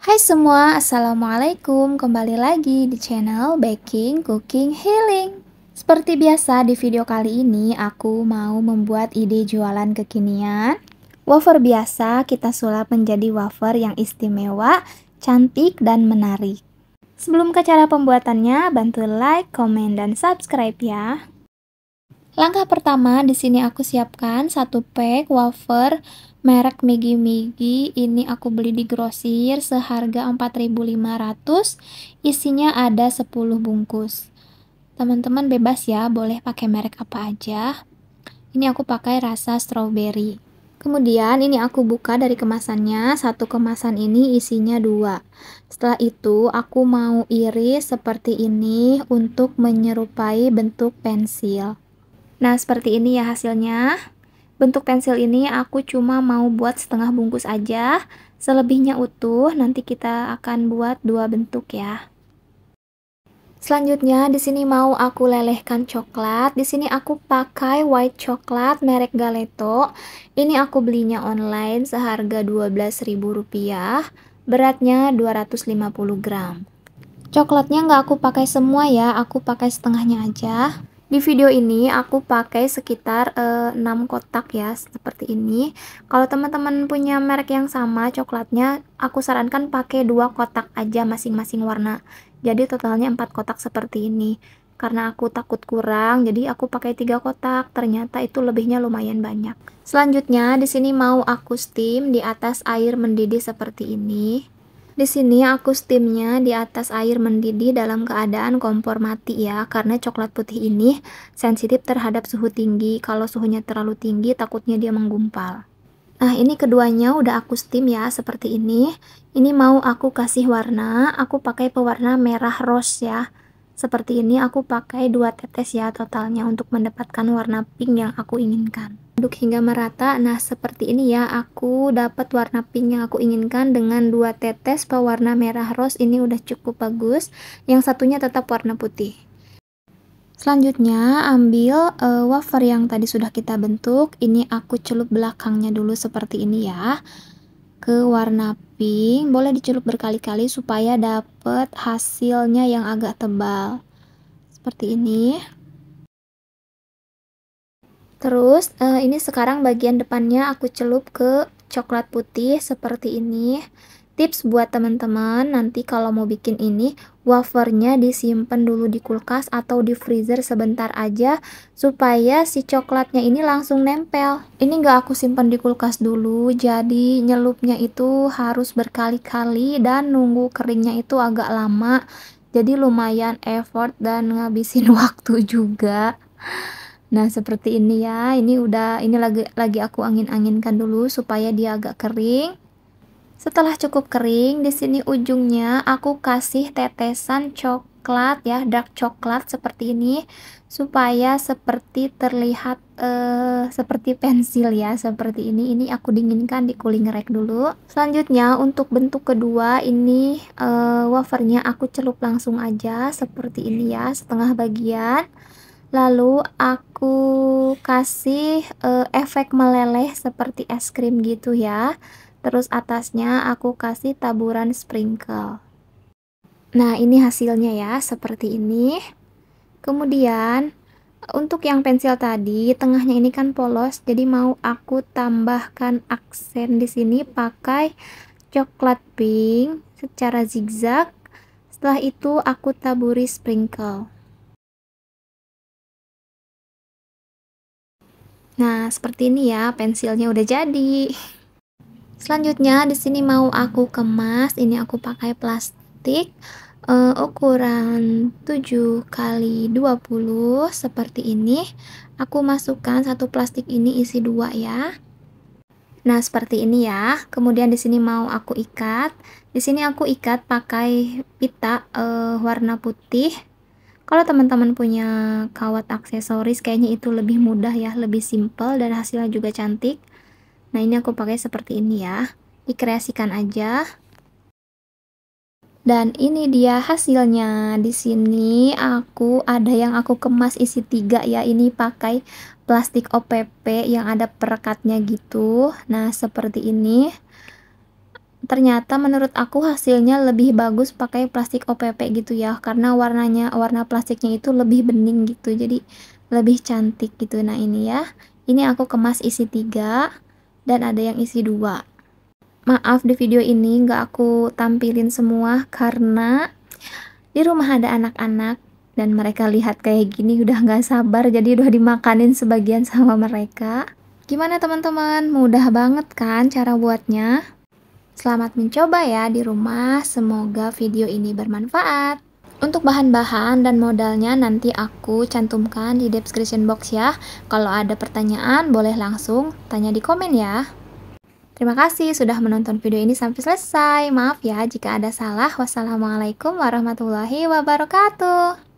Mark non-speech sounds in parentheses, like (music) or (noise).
Hai semua, Assalamualaikum Kembali lagi di channel Baking Cooking Healing Seperti biasa di video kali ini aku mau membuat ide jualan kekinian Wafer biasa kita sulap menjadi wafer yang istimewa, cantik dan menarik Sebelum ke cara pembuatannya, bantu like, komen, dan subscribe ya Langkah pertama, di sini aku siapkan satu pack wafer merek Megi Megi ini aku beli di grosir seharga 4.500 isinya ada 10 bungkus teman-teman bebas ya boleh pakai merek apa aja ini aku pakai rasa strawberry Kemudian ini aku buka dari kemasannya, satu kemasan ini isinya dua. Setelah itu aku mau iris seperti ini untuk menyerupai bentuk pensil. Nah seperti ini ya hasilnya. Bentuk pensil ini aku cuma mau buat setengah bungkus aja, selebihnya utuh, nanti kita akan buat dua bentuk ya. Selanjutnya di sini mau aku lelehkan coklat. Di sini aku pakai white coklat merek Galeto. Ini aku belinya online seharga Rp12.000. Beratnya 250 gram. Coklatnya nggak aku pakai semua ya, aku pakai setengahnya aja. Di video ini aku pakai sekitar eh, 6 kotak ya, seperti ini. Kalau teman-teman punya merek yang sama coklatnya, aku sarankan pakai dua kotak aja masing-masing warna. Jadi totalnya 4 kotak seperti ini. Karena aku takut kurang, jadi aku pakai tiga kotak. Ternyata itu lebihnya lumayan banyak. Selanjutnya di sini mau aku steam di atas air mendidih seperti ini. Di sini aku steamnya di atas air mendidih dalam keadaan kompor mati ya, karena coklat putih ini sensitif terhadap suhu tinggi. Kalau suhunya terlalu tinggi, takutnya dia menggumpal. Nah, ini keduanya udah aku steam ya, seperti ini. Ini mau aku kasih warna, aku pakai pewarna merah rose ya. Seperti ini aku pakai dua tetes ya totalnya untuk mendapatkan warna pink yang aku inginkan aduk hingga merata. Nah, seperti ini ya. Aku dapat warna pink yang aku inginkan dengan dua tetes pewarna merah rose ini udah cukup bagus. Yang satunya tetap warna putih. Selanjutnya, ambil uh, wafer yang tadi sudah kita bentuk. Ini aku celup belakangnya dulu seperti ini ya. Ke warna pink, boleh dicelup berkali-kali supaya dapat hasilnya yang agak tebal. Seperti ini. Terus uh, ini sekarang bagian depannya aku celup ke coklat putih seperti ini. Tips buat teman-teman nanti kalau mau bikin ini wafernya disimpan dulu di kulkas atau di freezer sebentar aja supaya si coklatnya ini langsung nempel. Ini nggak aku simpan di kulkas dulu jadi nyelupnya itu harus berkali-kali dan nunggu keringnya itu agak lama. Jadi lumayan effort dan ngabisin (laughs) waktu juga. Nah, seperti ini ya. Ini udah ini lagi lagi aku angin-anginkan dulu supaya dia agak kering. Setelah cukup kering, di sini ujungnya aku kasih tetesan coklat ya, dark coklat seperti ini supaya seperti terlihat eh, seperti pensil ya, seperti ini. Ini aku dinginkan di cooling rack dulu. Selanjutnya untuk bentuk kedua ini eh, wafernya aku celup langsung aja seperti ini ya, setengah bagian lalu aku kasih uh, efek meleleh seperti es krim gitu ya terus atasnya aku kasih taburan sprinkle nah ini hasilnya ya seperti ini kemudian untuk yang pensil tadi tengahnya ini kan polos jadi mau aku tambahkan aksen di sini pakai coklat pink secara zigzag setelah itu aku taburi sprinkle Nah, seperti ini ya, pensilnya udah jadi. Selanjutnya di sini mau aku kemas, ini aku pakai plastik uh, ukuran 7 kali 20 seperti ini. Aku masukkan satu plastik ini isi dua ya. Nah, seperti ini ya. Kemudian di sini mau aku ikat. Di sini aku ikat pakai pita uh, warna putih kalau teman-teman punya kawat aksesoris kayaknya itu lebih mudah ya lebih simple dan hasilnya juga cantik nah ini aku pakai seperti ini ya dikreasikan aja dan ini dia hasilnya. Di sini aku ada yang aku kemas isi tiga ya. Ini pakai plastik OPP yang ada perekatnya gitu. Nah, seperti ini ternyata menurut aku hasilnya lebih bagus pakai plastik OPP gitu ya karena warnanya warna plastiknya itu lebih bening gitu jadi lebih cantik gitu nah ini ya ini aku kemas isi tiga dan ada yang isi dua maaf di video ini gak aku tampilin semua karena di rumah ada anak-anak dan mereka lihat kayak gini udah gak sabar jadi udah dimakanin sebagian sama mereka Gimana teman-teman? Mudah banget kan cara buatnya? Selamat mencoba ya di rumah, semoga video ini bermanfaat. Untuk bahan-bahan dan modalnya nanti aku cantumkan di description box ya. Kalau ada pertanyaan boleh langsung tanya di komen ya. Terima kasih sudah menonton video ini sampai selesai. Maaf ya jika ada salah. Wassalamualaikum warahmatullahi wabarakatuh.